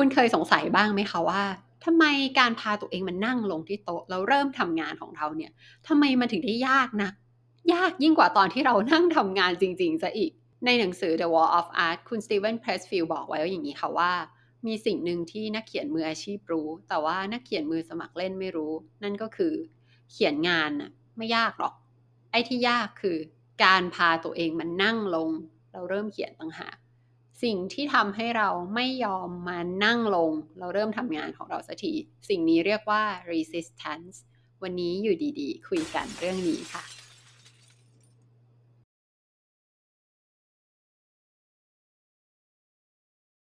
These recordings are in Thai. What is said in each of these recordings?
คุณเคยสงสัยบ้างไหมคะว่าทำไมการพาตัวเองมันนั่งลงที่โต๊ะแล้วเริ่มทำงานของเราเนี่ยทำไมมันถึงได้ยากนะ ยากยิ่งกว่าตอนที่เรานั่งทำงานจริงๆซะอีก ในหนังสือ The Wall of Art คุณสตีเวนเพรสฟิลบอกไว้ว่าอย่างนี้ค่ะว่า มีสิ่งหนึ่งที่นักเขียนมืออาชีพรู้ แต่ว่านักเขียนมือสมัครเล่นไม่รู้ นั่นก็คือเขียนงานน่ะไม่ยากหรอกไอ้ที่ยากคือการพาตัวเองมันนั่งลงเราเริ่มเขียนต่างหากสิ่งที่ทำให้เราไม่ยอมมานั่งลง เราเริ่มทำงานของเราสักที สิ่งนี้เรียกว่า resistance วันนี้อยู่ดีๆ คุยกันเรื่องนี้ค่ะ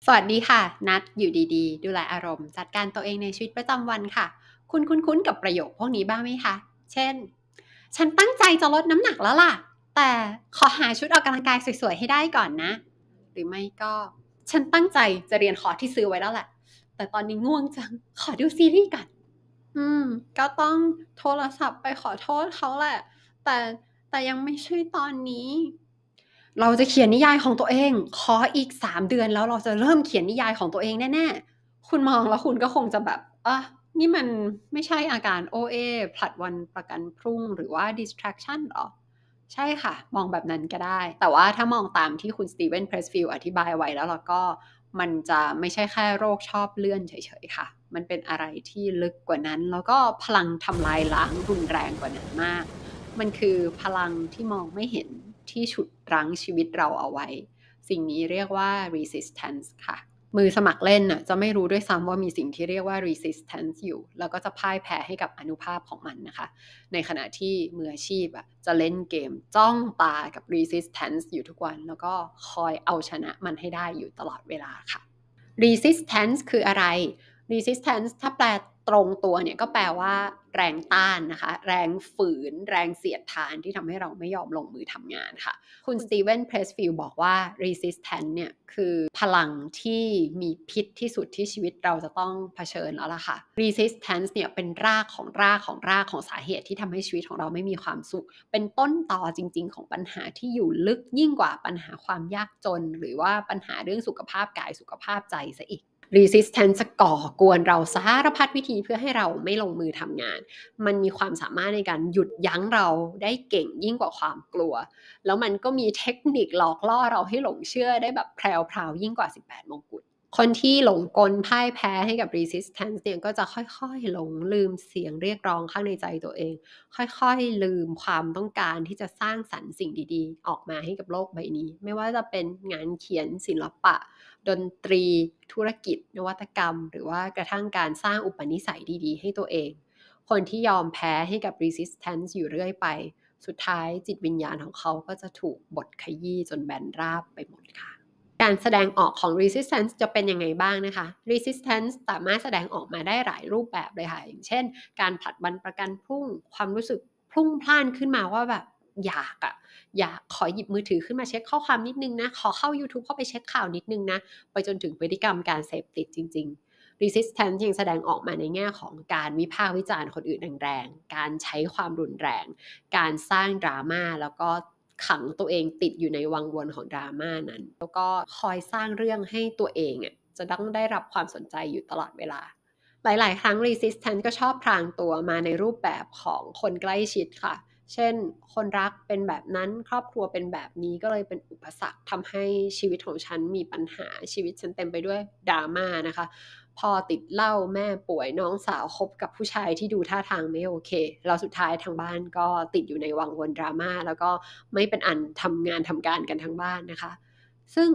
สวัสดีค่ะ นัดอยู่ดีๆ ดูแลอารมณ์ จัดการตัวเองในชีวิตประจำวันค่ะ คุณคุ้นๆ กับประโยคพวกนี้บ้างไหมคะ เช่น ฉันตั้งใจจะลดน้ำหนักแล้วล่ะ แต่ขอหาชุดออกกำลังกายสวยๆ ให้ได้ก่อนนะหรือไม่ก็ฉันตั้งใจจะเรียนคอที่ซื้อไว้แล้วแหละ แต่ตอนนี้ง่วงจัง ขอดูซีรีส์กันอืม ก็ต้องโทรศัพท์ไปขอโทษเขาแหละ แต่แต่ยังไม่ใช่ตอนนี้ เราจะเขียนนิยายของตัวเอง ขออีกสามเดือนแล้วเราจะเริ่มเขียนนิยายของตัวเองแน่ๆคุณมองแล้วคุณก็คงจะแบบอ่ะนี่มันไม่ใช่อาการโอเอผลัดวันประกันพรุ่งหรือว่า distraction หรอใช่ค่ะ มองแบบนั้นก็ได้ แต่ว่าถ้ามองตามที่คุณสตีเวนเพรสฟิลอธิบายไว้แล้วเราก็มันจะไม่ใช่แค่โรคชอบเลื่อนเฉยๆค่ะ มันเป็นอะไรที่ลึกกว่านั้น แล้วก็พลังทำลายล้างรุนแรงกว่านั้นมาก มันคือพลังที่มองไม่เห็นที่ฉุดรั้งชีวิตเราเอาไว้ สิ่งนี้เรียกว่า resistance ค่ะมือสมัครเล่นน่ะจะไม่รู้ด้วยซ้ำว่ามีสิ่งที่เรียกว่า resistance อยู่ แล้วก็จะพ่ายแพ้ให้กับอนุภาพของมันนะคะ ในขณะที่มืออาชีพอ่ะจะเล่นเกมจ้องตากับ resistance อยู่ทุกวัน แล้วก็คอยเอาชนะมันให้ได้อยู่ตลอดเวลาค่ะ resistance คืออะไร resistance ถ้าแปลตรงตัวเนี่ย ก็แปลว่าแรงต้านนะคะ แรงฝืนแรงเสียดทานที่ทำให้เราไม่ยอมลงมือทำงานค่ะ คุณสตีเวนเพรสฟิลบอกว่า resistance เนี่ยคือพลังที่มีพิษที่สุดที่ชีวิตเราจะต้องเผชิญแล้วล่ะค่ะ resistance เนี่ยเป็นรากของรากของรากของสาเหตุที่ทำให้ชีวิตของเราไม่มีความสุข เป็นต้นต่อจริงๆ ของปัญหาที่อยู่ลึกยิ่งกว่าปัญหาความยากจนหรือว่าปัญหาเรื่องสุขภาพกายสุขภาพใจซะอีก resistance ก่อกวนเราสารพัดวิธีเพื่อให้เราไม่ลงมือทำงาน มันมีความสามารถในการหยุดยั้งเราได้เก่งยิ่งกว่าความกลัว แล้วมันก็มีเทคนิคหลอกล่อเราให้หลงเชื่อได้แบบแพรวพรวยิ่งกว่า 18มงกุฎคนที่หลงกลพ่ายแพ้ให้กับ resistance เนี่ยก็จะค่อยๆ หลงลืมเสียงเรียกร้องข้างในใจตัวเอง ค่อยๆลืมความต้องการที่จะสร้างสรรค์สิ่งดีๆ ออกมาให้กับโลกใบนี้ ไม่ว่าจะเป็นงานเขียนศิลปะ ดนตรีธุรกิจ นวัตกรรม หรือว่ากระทั่งการสร้างอุปนิสัยดีๆ ให้ตัวเอง คนที่ยอมแพ้ให้กับ resistance อยู่เรื่อยไป สุดท้ายจิตวิญญาณของเขาก็จะถูกบดขยี้จนแบนราบไปหมดค่ะการแสดงออกของ resistance จะเป็นยังไงบ้างนะคะ resistance สามารถแสดงออกมาได้หลายรูปแบบเลยค่ะอย่างเช่น การผลัดวันประกันพรุ่ง ความรู้สึกพรุ่งพล่านขึ้นมาว่าแบบ อยากอะอยากขอหยิบมือถือขึ้นมาเช็คข้อความนิดนึงนะ ขอเข้า YouTube เข้าไปเช็คข่าวนิดนึงนะ ไปจนถึงพฤติกรรมการเสพติดจริงๆ resistance ยังแสดงออกมาในแง่ของการวิพากษ์วิจารณ์คนอื่นแรงๆ การใช้ความรุนแรง การสร้างดราม่าแล้วก็ขังตัวเองติดอยู่ในวังวนของดราม่านั้น แล้วก็คอยสร้างเรื่องให้ตัวเองอ่ะจะต้องได้รับความสนใจอยู่ตลอดเวลา หลายๆครั้ง resistance ก็ชอบพรางตัวมาในรูปแบบของคนใกล้ชิดค่ะ เช่นคนรักเป็นแบบนั้นครอบครัวเป็นแบบนี้ก็เลยเป็นอุปสรรคทำให้ชีวิตของฉันมีปัญหาชีวิตฉันเต็มไปด้วยดราม่านะคะพ่อติดเหล้าแม่ป่วยน้องสาวคบกับผู้ชายที่ดูท่าทางไม่โอเค เราสุดท้ายทางบ้านก็ติดอยู่ในวังวนดราม่าแล้วก็ไม่เป็นอันทำงานทำการกันทางบ้านนะคะ ซึ่ง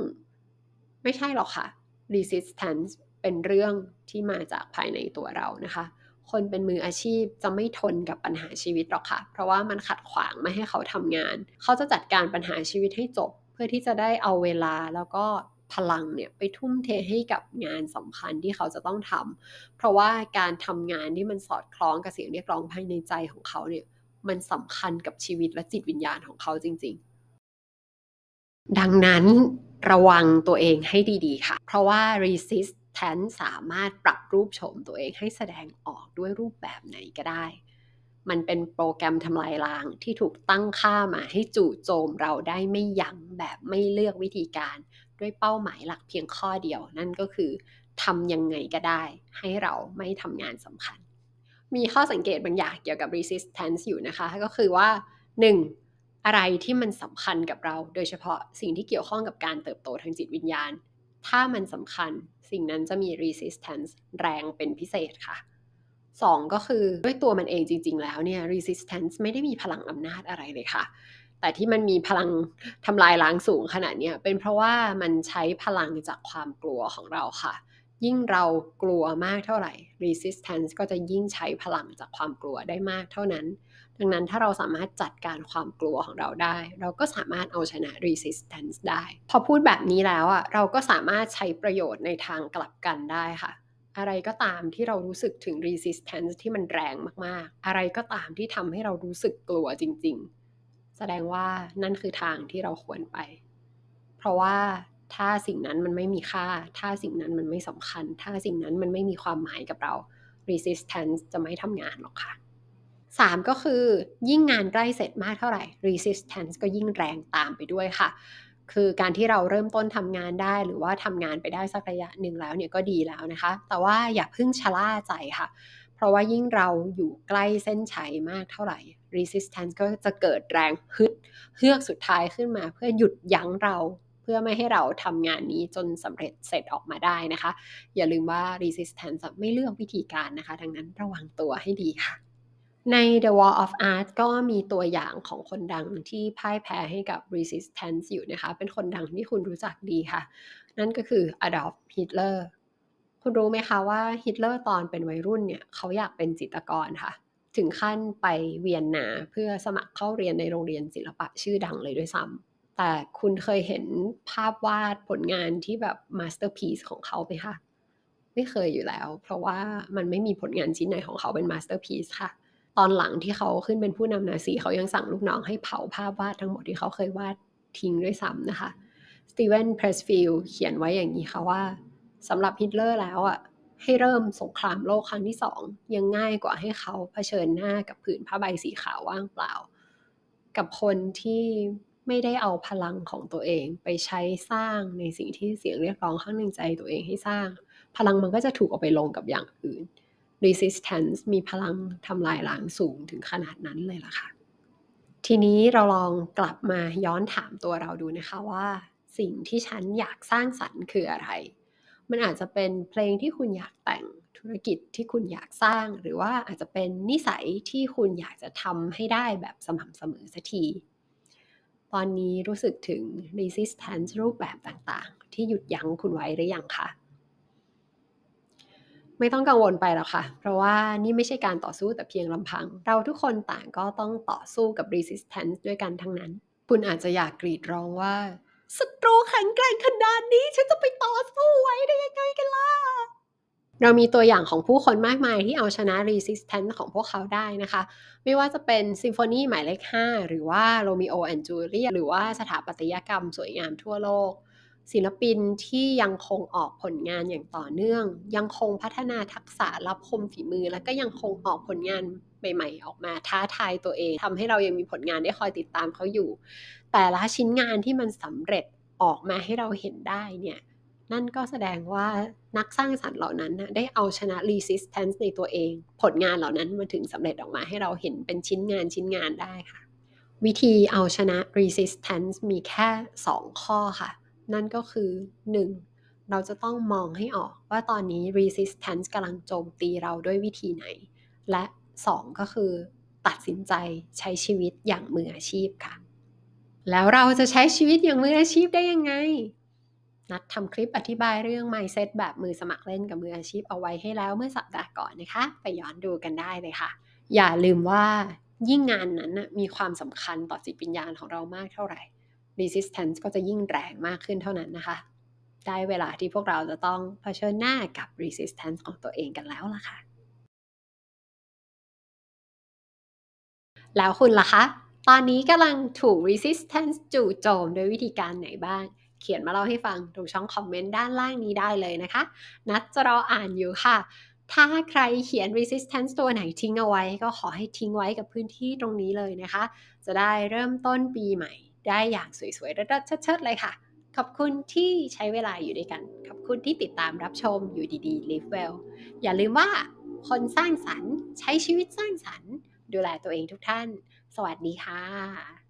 ไม่ใช่หรอกค่ะ resistance เป็นเรื่องที่มาจากภายในตัวเรานะคะ คนเป็นมืออาชีพจะไม่ทนกับปัญหาชีวิตหรอกค่ะ เพราะว่ามันขัดขวางไม่ให้เขาทำงาน เขาจะจัดการปัญหาชีวิตให้จบ เพื่อที่จะได้เอาเวลาแล้วก็พลังเนี่ยไปทุ่มเทให้กับงานสำคัญที่เขาจะต้องทำ เพราะว่าการทำงานที่มันสอดคล้องกับเสียงเรียกร้องภายในใจของเขาเนี่ย มันสำคัญกับชีวิตและจิตวิญญาณของเขาจริง ๆ ดังนั้นระวังตัวเองให้ดีๆ ค่ะ เพราะว่า resistance สามารถปรับรูปโฉมตัวเองให้แสดงออกด้วยรูปแบบไหนก็ได้ มันเป็นโปรแกรมทำลายล้างที่ถูกตั้งค่ามาให้จู่โจมเราได้ไม่ยั้งแบบไม่เลือกวิธีการด้วยเป้าหมายหลักเพียงข้อเดียวนั่นก็คือทำยังไงก็ได้ ให้เราไม่ทำงานสำคัญ มีข้อสังเกตบางอย่างเกี่ยวกับ resistance อยู่นะคะ ก็คือว่า 1. อะไรที่มันสำคัญกับเรา โดยเฉพาะสิ่งที่เกี่ยวข้องกับการเติบโตทางจิตวิญญาณ ถ้ามันสำคัญสิ่งนั้นจะมี resistance แรงเป็นพิเศษค่ะ 2. ก็คือด้วยตัวมันเองจริงๆแล้วเนี่ย resistance ไม่ได้มีพลังอำนาจอะไรเลยค่ะแต่ที่มันมีพลังทำลายล้างสูงขนาดนี้เป็นเพราะว่ามันใช้พลังจากความกลัวของเราค่ะ ยิ่งเรากลัวมากเท่าไหร่ resistance ก็จะยิ่งใช้พลังจากความกลัวได้มากเท่านั้น ดังนั้นถ้าเราสามารถจัดการความกลัวของเราได้ เราก็สามารถเอาชนะ resistance ได้ พอพูดแบบนี้แล้วอ่ะเราก็สามารถใช้ประโยชน์ในทางกลับกันได้ค่ะ อะไรก็ตามที่เรารู้สึกถึง resistance ที่มันแรงมาก ๆ อะไรก็ตามที่ทำให้เรารู้สึกกลัวจริง ๆแสดงว่านั่นคือทางที่เราควรไป เพราะว่าถ้าสิ่งนั้นมันไม่มีค่า ถ้าสิ่งนั้นมันไม่สำคัญ ถ้าสิ่งนั้นมันไม่มีความหมายกับเรา resistance จะไม่ทำงานหรอกค่ะ3ก็คือ ยิ่งงานใกล้เสร็จมากเท่าไหร่ resistance ก็ยิ่งแรงตามไปด้วยค่ะ คือการที่เราเริ่มต้นทำงานได้หรือว่าทำงานไปได้สักระยะหนึ่งแล้ว เนี่ยก็ดีแล้วนะคะ แต่ว่าอย่าเพิ่งชะล่าใจค่ะเพราะว่ายิ่งเราอยู่ใกล้เส้นชัยมากเท่าไหร่ resistance ก็จะเกิดแรงฮึดเฮือกสุดท้ายขึ้นมาเพื่อหยุดยั้งเรา เพื่อไม่ให้เราทำงานนี้จนสำเร็จเสร็จออกมาได้นะคะ อย่าลืมว่า resistance ไม่เลือกวิธีการนะคะ ดังนั้นระวังตัวให้ดีค่ะ ใน The Wall of Art ก็มีตัวอย่างของคนดังที่พ่ายแพ้ให้กับ resistance อยู่นะคะ เป็นคนดังที่คุณรู้จักดีค่ะ นั่นก็คือ Adolf Hitler คุณรู้ไหมคะว่าฮิตเลอร์ตอนเป็นวัยรุ่นเนี่ย เขาอยากเป็นจิตรกรค่ะ ถึงขั้นไปเวียนนา เพื่อสมัครเข้าเรียนในโรงเรียนศิลปะชื่อดังเลยด้วยซ้ำแต่คุณเคยเห็นภาพวาดผลงานที่แบบมาสเตอร์พีซของเขาไหมคะ ไม่เคยอยู่แล้ว เพราะว่ามันไม่มีผลงานชิ้นไหนของเขาเป็นมาสเตอร์พีซค่ะ ตอนหลังที่เขาขึ้นเป็นผู้นำนาซีเขายังสั่งลูกน้องให้เผาภาพวาดทั้งหมดที่เขาเคยวาดทิ้งด้วยซ้ำนะคะสตีเวนเพรสฟิลเขียนไว้อย่างนี้ค่ะว่าสำหรับฮิตเลอร์แล้วอ่ะ ให้เริ่มสงครามโลกครั้งที่สอง ยังง่ายกว่าให้เขาเผชิญหน้ากับผืนผ้าใบสีขาวว่างเปล่า กับคนที่ไม่ได้เอาพลังของตัวเองไปใช้สร้างในสิ่งที่เสียงเรียกร้องข้างหนึ่งใจตัวเองให้สร้าง พลังมันก็จะถูกเอาไปลงกับอย่างอื่น resistance มีพลังทำลายล้างสูงถึงขนาดนั้นเลยล่ะค่ะ ทีนี้เราลองกลับมาย้อนถามตัวเราดูนะคะว่า สิ่งที่ฉันอยากสร้างสรรค์คืออะไรมันอาจจะเป็นเพลงที่คุณอยากแต่งธุรกิจที่คุณอยากสร้าง หรือว่าอาจจะเป็นนิสัยที่คุณอยากจะทำให้ได้แบบสม่ำเสมอสักทีตอนนี้รู้สึกถึง resistance รูปแบบต่างๆ ที่หยุดยั้งคุณไว้หรือยังคะไม่ต้องกังวลไปแล้วค่ะ เพราะว่านี่ไม่ใช่การต่อสู้แต่เพียงลำพัง เราทุกคนต่างก็ต้องต่อสู้กับ resistance ด้วยกันทั้งนั้น คุณอาจจะอยากกรีดร้องว่าศัตรูแข็งแกร่งขนาดนี้ ฉันจะไปต่อสู้ไว้ได้ยังไงกันล่ะ เรามีตัวอย่างของผู้คนมากมายที่เอาชนะ resistance ของพวกเขาได้นะคะ ไม่ว่าจะเป็นซิมโฟนีหมายเลข5หรือว่าโรมิโอแอนจูเลียหรือว่าสถาปัตยกรรมสวยงามทั่วโลกศิลปินที่ยังคงออกผลงานอย่างต่อเนื่อง ยังคงพัฒนาทักษะรับคมฝีมือ แล้วก็ยังคงออกผลงานใหม่ๆ ออกมา ท้าทายตัวเองทำให้เรายังมีผลงานได้คอยติดตามเขาอยู่ แต่ละชิ้นงานที่มันสำเร็จออกมาให้เราเห็นได้เนี่ย นั่นก็แสดงว่านักสร้างสรรค์เหล่านั้นนะได้เอาชนะ resistance ในตัวเอง ผลงานเหล่านั้นมาถึงสำเร็จออกมาให้เราเห็นเป็นชิ้นงานชิ้นงานได้ค่ะ วิธีเอาชนะ resistance มีแค่ 2 ข้อค่ะนั่นก็คือ 1. เราจะต้องมองให้ออกว่าตอนนี้ resistance กำลังโจมตีเราด้วยวิธีไหน และ 2. ก็คือ ตัดสินใจใช้ชีวิตอย่างมืออาชีพค่ะแล้วเราจะใช้ชีวิตอย่างมืออาชีพได้ยังไง นัดทำคลิปอธิบายเรื่อง mindset แบบมือสมัครเล่นกับมืออาชีพเอาไว้ให้แล้วเมื่อสัปดาห์ก่อนนะคะไปย้อนดูกันได้เลยค่ะ อย่าลืมว่ายิ่งงานนั้นมีความสำคัญต่อจิตวิญญาณของเรามากเท่าไหร่ resistance ก็จะยิ่งแรงมากขึ้นเท่านั้นนะคะ ได้เวลาที่พวกเราจะต้องเผชิญหน้ากับ resistance ของตัวเองกันแล้วล่ะค่ะ แล้วคุณล่ะคะ ตอนนี้กำลังถูก resistance จู่โจม ด้วยวิธีการไหนบ้าง เขียนมาเล่าให้ฟังตรงช่องคอมเมนต์ด้านล่างนี้ได้เลยนะคะ นัดจะรออ่านอยู่ค่ะ ถ้าใครเขียน resistance ตัวไหนทิ้งเอาไว้ ก็ขอให้ทิ้งไว้กับพื้นที่ตรงนี้เลยนะคะ จะได้เริ่มต้นปีใหม่ได้อย่างสวยๆระดับชัดๆ เลยค่ะ ขอบคุณที่ใช้เวลาอยู่ด้วยกัน ขอบคุณที่ติดตามรับชมอยู่ดีๆ Live Well อย่าลืมว่าคนสร้างสรรค์ใช้ชีวิตสร้างสรรค์ ดูแลตัวเองทุกท่าน สวัสดีค่ะ